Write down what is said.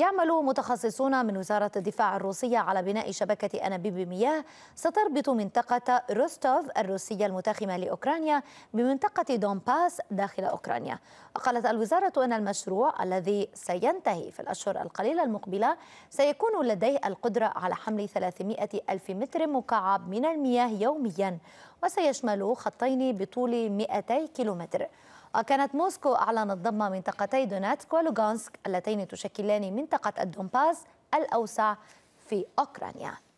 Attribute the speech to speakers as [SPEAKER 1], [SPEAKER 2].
[SPEAKER 1] يعمل متخصصون من وزارة الدفاع الروسية على بناء شبكة أنابيب مياه ستربط منطقة روستوف الروسية المتاخمة لأوكرانيا بمنطقة دونباس داخل أوكرانيا وقالت الوزارة أن المشروع الذي سينتهي في الأشهر القليلة المقبلة سيكون لديه القدرة على حمل 300 ألف متر مكعب من المياه يوميا وسيشمل خطين بطول 200 كيلومتر وكانت موسكو أعلنت ضم منطقتي دوناتسك ولوغانسك اللتين تشكلان منطقة الدومباز الأوسع في أوكرانيا